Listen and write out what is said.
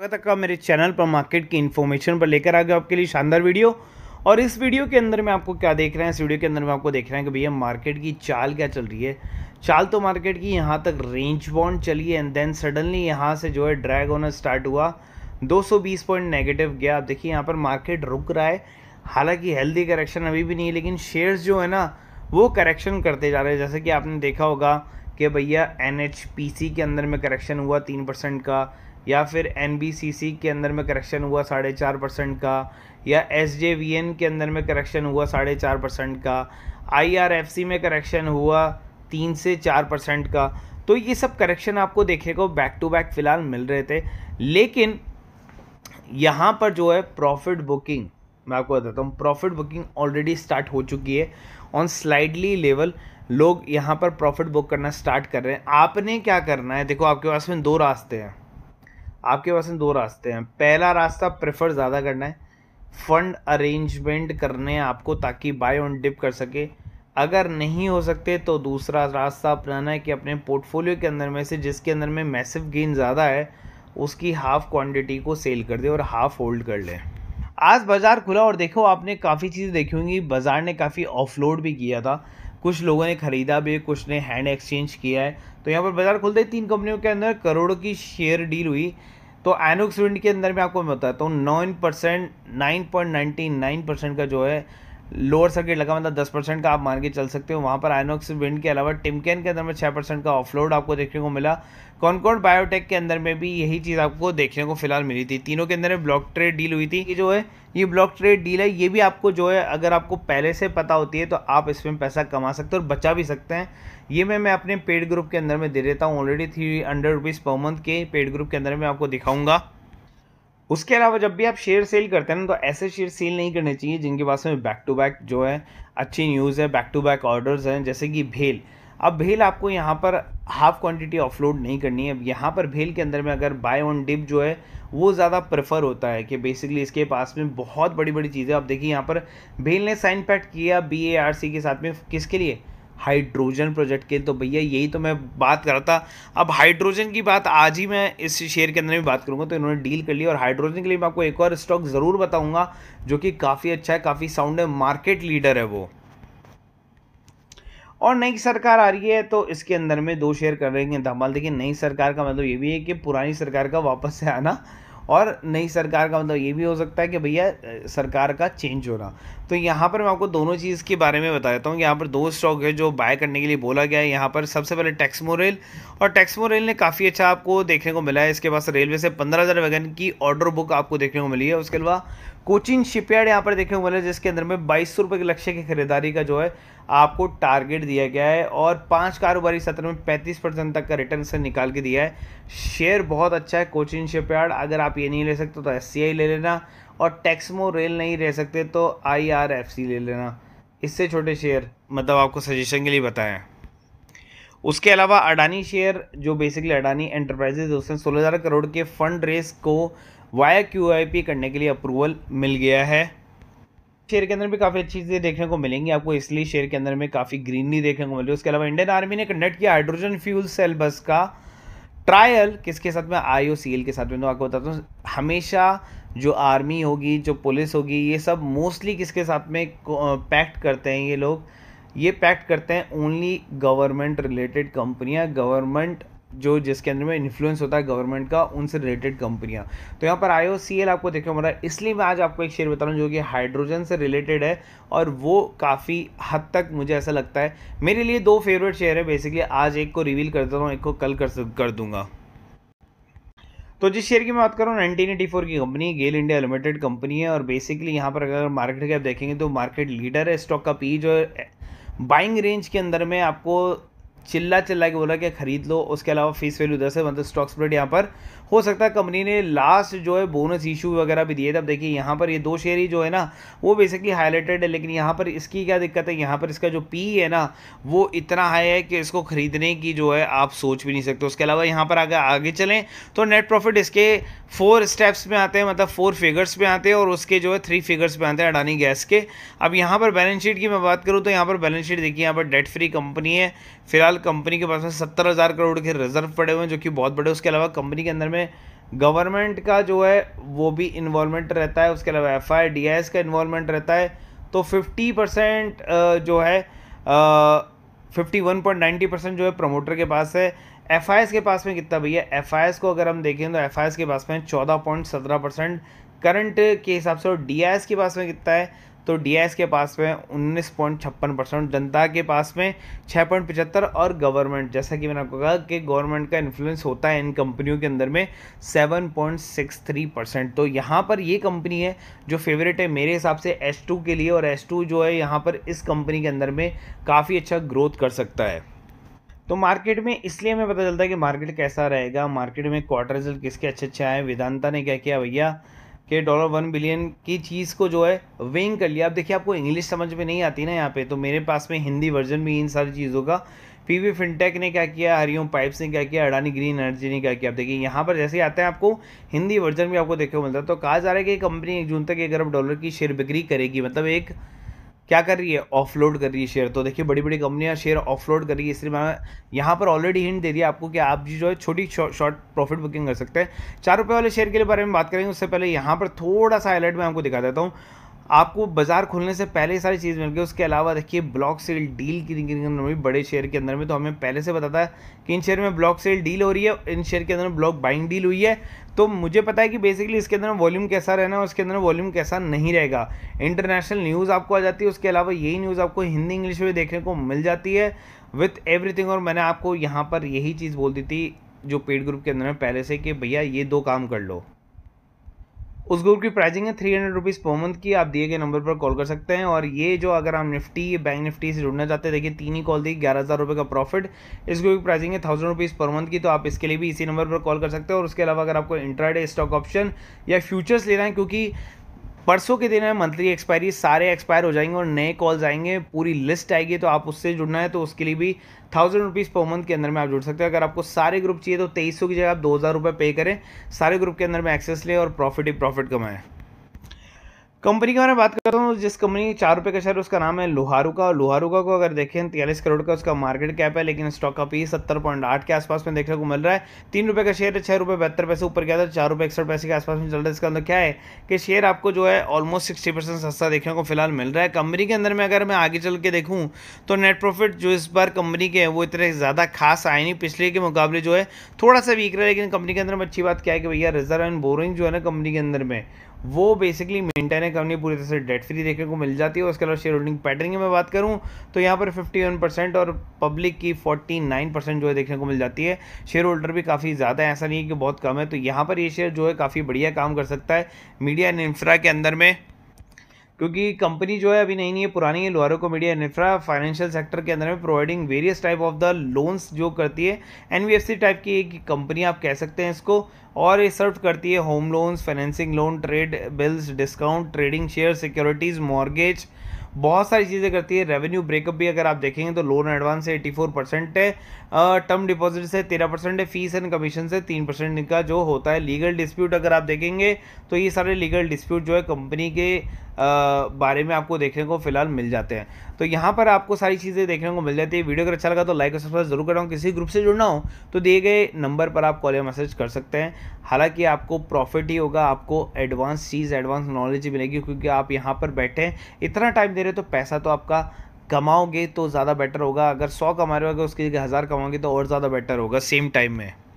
स्वागत है मेरे चैनल पर मार्केट की इन्फॉर्मेशन पर लेकर आ गया आपके लिए शानदार वीडियो और इस वीडियो के अंदर में आपको क्या देख रहे हैं इस वीडियो के अंदर में आपको देख रहे हैं कि भैया मार्केट की चाल क्या चल रही है चाल तो मार्केट की यहाँ तक रेंज बॉन्ड चली है एंड देन सडनली यहाँ से जो है ड्रैग होना स्टार्ट हुआ 220 पॉइंट नेगेटिव गया आप देखिए यहाँ पर मार्केट रुक रहा है हालांकि हेल्दी करेक्शन अभी भी नहीं है लेकिन शेयर्स जो है ना वो करेक्शन करते जा रहे हैं जैसे कि आपने देखा होगा कि भैया एन के अंदर में करेक्शन हुआ तीन परसेंट का या फिर एन के अंदर में करेक्शन हुआ साढ़े चार परसेंट का या एस के अंदर में करेक्शन हुआ साढ़े चार परसेंट का आई में करेक्शन हुआ तीन से चार परसेंट का तो ये सब करेक्शन आपको देखने को बैक टू बैक फ़िलहाल मिल रहे थे लेकिन यहाँ पर जो है प्रॉफिट बुकिंग मैं आपको बताता हूँ प्रॉफिट बुकिंग ऑलरेडी स्टार्ट हो चुकी है ऑन स्लाइडली लेवल लोग यहाँ पर प्रॉफिट बुक करना स्टार्ट कर रहे हैं आपने क्या करना है देखो आपके पास में दो रास्ते हैं आपके पास दो रास्ते हैं पहला रास्ता प्रेफर ज़्यादा करना है फंड अरेंजमेंट करने हैं आपको ताकि बाय ऑन डिप कर सके अगर नहीं हो सकते तो दूसरा रास्ता अपनाना है कि अपने पोर्टफोलियो के अंदर में से जिसके अंदर में मैसिव गेन ज़्यादा है उसकी हाफ क्वांटिटी को सेल कर दें और हाफ होल्ड कर लें आज बाज़ार खुला और देखो आपने काफ़ी चीज़ें देखी होंगी बाज़ार ने काफ़ी ऑफलोड भी किया था कुछ लोगों ने ख़रीदा भी कुछ ने हैंड एक्सचेंज किया है तो यहाँ पर बाज़ार खुलते ही तीन कंपनियों के अंदर करोड़ों की शेयर डील हुई तो एनोक्स विंड के अंदर मैं आपको बताता हूँ nine percent nine point ninety nine percent का जो है लोअर सर्किट लगा मतलब दस परसेंट का आप मान के चल सकते हो वहाँ पर आइनोक्स विंड के अलावा टिमकेन के अंदर में छः परसेंट का ऑफलोड आपको देखने को मिला कॉनकॉर्ड बायोटेक के अंदर में भी यही चीज़ आपको देखने को फिलहाल मिली थी तीनों के अंदर में ब्लॉक ट्रेड डील हुई थी जो है ये ब्लॉक ट्रेड डील है ये भी आपको जो है अगर आपको पहले से पता होती है तो आप इसमें पैसा कमा सकते हो और बचा भी सकते हैं ये मैं मैं अपने पेड ग्रुप के अंदर में दे देता हूँ already three hundred rupees per month के पेड ग्रुप के अंदर में आपको दिखाऊंगा उसके अलावा जब भी आप शेयर सेल करते हैं ना तो ऐसे शेयर सेल नहीं करने चाहिए जिनके पास में बैक टू बैक जो है अच्छी न्यूज़ है बैक टू बैक ऑर्डर्स हैं जैसे कि भेल अब भेल आपको यहाँ पर हाफ क्वांटिटी ऑफलोड नहीं करनी है यहाँ पर भेल के अंदर में अगर बाय ऑन डिप जो है वो ज़्यादा प्रेफर होता है कि बेसिकली इसके पास में बहुत बड़ी बड़ी चीज़ें आप देखिए यहाँ पर भेल ने साइन पैट किया बी ए आर सी के साथ में किसके लिए हाइड्रोजन प्रोजेक्ट के तो भैया यही तो मैं बात कर रहा था अब हाइड्रोजन की बात आज ही मैं इस शेयर के अंदर भी बात करूंगा तो इन्होंने डील कर ली और हाइड्रोजन के लिए मैं आपको एक और स्टॉक ज़रूर बताऊंगा जो कि काफ़ी अच्छा है काफ़ी साउंड है मार्केट लीडर है वो और नई सरकार आ रही है तो इसके अंदर में दो शेयर करेंगे धमाल देखिए नई सरकार का मतलब ये भी है कि पुरानी सरकार का वापस से आना और नई सरकार का मतलब ये भी हो सकता है कि भैया सरकार का चेंज हो रहा तो यहाँ पर मैं आपको दोनों चीज़ के बारे में बता देता हूँ यहाँ पर दो स्टॉक है जो बाय करने के लिए बोला गया है यहाँ पर सबसे पहले टैक्समो रेल और टैक्समो रेल ने काफ़ी अच्छा आपको देखने को मिला है इसके पास रेलवे से पंद्रह हज़ार वैगन की ऑर्डर बुक आपको देखने को मिली है उसके अलावा कोचिन शिपयार्ड यहाँ पर को मोबाइल जिसके अंदर में बाईस सौ रुपये के लक्ष्य की खरीदारी का जो है आपको टारगेट दिया गया है और पांच कारोबारी सत्र में 35 परसेंट तक का रिटर्न से निकाल के दिया है शेयर बहुत अच्छा है कोचिन शिपयार्ड अगर आप ये नहीं ले सकते तो एस ले लेना और टैक्समो रेल नहीं रह सकते तो आई ले लेना इससे छोटे शेयर मतलब आपको सजेशन के लिए बताएं उसके अलावा अडानी शेयर जो बेसिकली अडानी एंटरप्राइजेज उसने सोलह हज़ार करोड़ के फंड रेस को वाया क्यू करने के लिए अप्रूवल मिल गया है शेयर के अंदर भी काफ़ी अच्छी चीज़ें देखने को मिलेंगी आपको इसलिए शेयर के अंदर में काफ़ी ग्रीनरी देखने को मिली उसके अलावा इंडियन आर्मी ने कंडक्ट किया हाइड्रोजन फ्यूल सेल बस का ट्रायल किसके साथ में आई के साथ में तो आपको बताता हूँ हमेशा जो आर्मी होगी जो पुलिस होगी ये सब मोस्टली किसके साथ में पैक्ट करते हैं ये लोग ये पैक्ट करते हैं ओनली गवर्नमेंट रिलेटेड कंपनियाँ गवर्नमेंट जो जिसके अंदर में इन्फ्लुएंस होता है गवर्नमेंट का उनसे रिलेटेड कंपनियां तो यहाँ पर आई सी एल आपको देखने को मिल रहा है इसलिए मैं आज आपको एक शेयर बता रहा हूँ जो कि हाइड्रोजन से रिलेटेड है और वो काफ़ी हद तक मुझे ऐसा लगता है मेरे लिए दो फेवरेट शेयर है बेसिकली आज एक को रिवील कर देता हूँ एक को कल कर कर दूंगा तो जिस शेयर की मैं बात कर रहा हूँ नाइनटीन एटी फोर की company GAIL India limited company है और बेसिकली यहाँ पर अगर मार्केट आप देखेंगे तो मार्केट लीडर है स्टॉक का पी जो बाइंग रेंज के अंदर में आपको चिल्ला चिल्ला के बोला कि खरीद लो उसके अलावा फेस वैल्यू दस है मतलब स्टॉक स्प्रेड यहाँ पर हो सकता है कंपनी ने लास्ट जो है बोनस इशू वगैरह भी दिए थे अब देखिए यहाँ पर ये दो शेयर ही जो है ना वो बेसिकली हाईलाइटेड है लेकिन यहाँ पर इसकी क्या दिक्कत है यहाँ पर इसका जो पी है ना वो इतना हाई है कि इसको खरीदने की जो है आप सोच भी नहीं सकते उसके अलावा यहाँ पर अगर आगे चलें तो नेट प्रॉफिट इसके फोर स्टेप्स में आते हैं मतलब फोर फिगर्स पे आते हैं और उसके जो है थ्री फिगर्स पे आते हैं अडानी गैस के अब यहाँ पर बैलेंस शीट की मैं बात करूँ तो यहाँ पर बैलेंस शीट देखिए यहाँ पर डेट फ्री कंपनी है फिलहाल कंपनी के पास में सत्तर हज़ार करोड़ के रिजर्व पड़े हुए हैं जो कि बहुत बड़े उसके अलावा कंपनी के अंदर में उसमें गवर्नमेंट का जो है वो भी इन्वॉलमेंट रहता है उसके अलावा एफ आई का इन्वॉलमेंट रहता है तो फिफ्टी परसेंट जो है फिफ्टी परसेंट जो है प्रमोटर के पास है एफ के पास में कितना भैया एफ आई को अगर हम देखें तो एफ के पास में चौदह पॉइंट सत्रह परसेंट करंट के हिसाब से और डी के पास में कितना है तो डीएस के पास में उन्नीस पॉइंट छप्पन परसेंट जनता के पास में छः पॉइंट पचहत्तर और गवर्नमेंट जैसा कि मैंने आपको कहा कि गवर्नमेंट का इन्फ्लुएंस होता है इन कंपनियों के अंदर में seven point six three percent तो यहाँ पर ये कंपनी है जो फेवरेट है मेरे हिसाब से एस टू के लिए और एस टू जो है यहाँ पर इस कंपनी के अंदर में काफ़ी अच्छा ग्रोथ कर सकता है तो मार्केट में इसलिए हमें पता चलता है कि मार्केट कैसा रहेगा मार्केट में क्वार्टर रिजल्ट किसके अच्छे अच्छे आए वेदांता ने क्या किया भैया के डॉलर वन बिलियन की चीज़ को जो है वेइंग कर लिया अब देखिए आपको इंग्लिश समझ में नहीं आती ना यहाँ पे तो मेरे पास में हिंदी वर्जन भी इन सारी चीज़ों का पीवी फिनटेक ने क्या किया हरिओम पाइप्स ने क्या किया अडानी ग्रीन एनर्जी ने क्या किया आप देखिए यहाँ पर जैसे ही आते हैं आपको हिंदी वर्जन भी आपको देखने को मिलता है तो कहा जा रहा है कि कंपनी एक जून तक एक अरब डॉलर की शेयर बिक्री करेगी मतलब एक क्या कर रही है ऑफलोड कर रही है शेयर तो देखिए बड़ी बड़ी कंपनियां शेयर ऑफलोड कर रही है इसलिए मैं यहाँ पर ऑलरेडी हिंट दे दिया आपको कि आप जो है छोटी शॉर्ट प्रॉफिट बुकिंग कर सकते हैं चार रुपये वाले शेयर के बारे में बात करेंगे उससे पहले यहाँ पर थोड़ा सा हाईलाइट मैं आपको दिखा देता हूँ आपको बाजार खुलने से पहले ही सारी चीज़ मिल गई उसके अलावा देखिए ब्लॉक सेल डील की भी बड़े शेयर के अंदर में तो हमें पहले से बताता है कि इन शेयर में ब्लॉक सेल डील हो रही है इन शेयर के अंदर में ब्लॉक बाइंग डील हुई है तो मुझे पता है कि बेसिकली इसके अंदर वॉल्यूम कैसा रहना है और इसके अंदर वॉल्यूम कैसा नहीं रहेगा इंटरनेशनल न्यूज़ आपको आ जाती है उसके अलावा यही न्यूज़ आपको हिंदी इंग्लिश में देखने को मिल जाती है विथ एवरी और मैंने आपको यहाँ पर यही चीज़ बोल दी थी जो पेड ग्रुप के अंदर में पहले से कि भैया ये दो काम कर लो उस ग्रुप की प्राइसिंग है three hundred rupees per month की आप दिए गए नंबर पर कॉल कर सकते हैं और ये जो अगर आप निफ्टी बैंक निफ्टी से जुड़ना चाहते हैं देखिए तीन ही कॉल दी ग्यारह हज़ार रुपये का प्रॉफिट इस ग्रुप की प्राइसिंग है थाउजेंड रुपीज़ पर मंथ की तो आप इसके लिए भी इसी नंबर पर कॉल कर सकते हैं और उसके अलावा अगर आपको इंट्राडे स्टॉक ऑप्शन या फ्यूचर्स लेना है क्योंकि परसों के दिन है मंथली एक्सपायरी सारे एक्सपायर हो जाएंगे और नए कॉल्स आएंगे पूरी लिस्ट आएगी तो आप उससे जुड़ना है तो उसके लिए भी थाउजेंड रुपीज़ पर मंथ के अंदर में आप जुड़ सकते हैं अगर आपको सारे ग्रुप चाहिए तो तेईस की जगह आप दो हज़ार रुपये पे करें सारे ग्रुप के अंदर में एक्सेस लें और प्रॉफिट ही प्रॉफिट कमाएँ कंपनी के बारे में बात करता हूँ जिस कंपनी चार रुपये का शेयर उसका नाम है लोहारुका और लोहारुका को अगर देखें तियालीस करोड़ का उसका मार्केट कैप है लेकिन स्टॉक का पी सत्तर पॉइंट आठ के आसपास में देखने को मिल रहा है तीन रुपये का शेयर है छः रुपये बहत्तर पैसे ऊपर गया था चार रुपये इकसठ पैसे के आसपास में चल रहा है इसका अंदर मतलब क्या है कि शेयर आपको जो है ऑलमोस्ट सिक्सटी परसेंट सस्ता देखने को फिलहाल मिल रहा है कंपनी के अंदर में अगर मैं आगे चल के देखूँ तो नेट प्रॉफिट जो इस बार कंपनी के हैं वो इतने ज़्यादा खास आए नहीं पिछले के मुकाबले जो है थोड़ा सा वीक रहा है लेकिन कंपनी के अंदर में अच्छी बात क्या है कि भैया रिजर्व एंड बोरिंग जो है ना कंपनी के अंदर में वो बेसिकली मेंटेन है कंपनी पूरी तरह से डेट फ्री देखने को मिल जाती है उसके अलावा शेयर होल्डिंग पैटर्न की मैं बात करूँ तो यहाँ पर 51 परसेंट और पब्लिक की 49 परसेंट जो है देखने को मिल जाती है शेयर होल्डर भी काफ़ी ज़्यादा है ऐसा नहीं है कि बहुत कम है तो यहाँ पर ये शेयर जो है काफ़ी बढ़िया काम कर सकता है मीडिया एंड इंफ्रा के अंदर में क्योंकि कंपनी जो है अभी नहीं नहीं है पुरानी है लोहारो को इन्फ्रा फाइनेंशियल सेक्टर के अंदर में providing various type of the loans जो करती है एनबीएफसी टाइप की एक कंपनी आप कह सकते हैं इसको और ये सर्व करती है home loans financing loan trade bills discount trading share securities mortgage बहुत सारी चीज़ें करती है रेवेन्यू ब्रेकअप भी अगर आप देखेंगे तो लोन एडवांस से एटी फोर परसेंट है टर्म डिपॉजिट से तेरह परसेंट है फीस एंड कमीशन से तीन परसेंट इनका जो होता है लीगल डिस्प्यूट अगर आप देखेंगे तो ये सारे लीगल डिस्प्यूट जो है कंपनी के बारे में आपको देखने को फिलहाल मिल जाते हैं तो यहाँ पर आपको सारी चीज़ें देखने को मिल जाती है वीडियो अगर अच्छा लगा तो लाइक और सब्सक्राइब जरूर कराऊँ किसी ग्रुप से जुड़ना हो तो दिए गए नंबर पर आप कॉल या मैसेज कर सकते हैं हालांकि आपको प्रॉफिट ही होगा आपको एडवांस चीज़ एडवांस नॉलेज मिलेगी क्योंकि आप यहाँ पर बैठे हैं इतना टाइम दे रहे हो तो पैसा तो आपका कमाओगे तो ज़्यादा बेटर होगा अगर सौ कमा रहे हो अगर उसकी जगह हज़ार कमाओगे तो और ज़्यादा बेटर होगा सेम टाइम में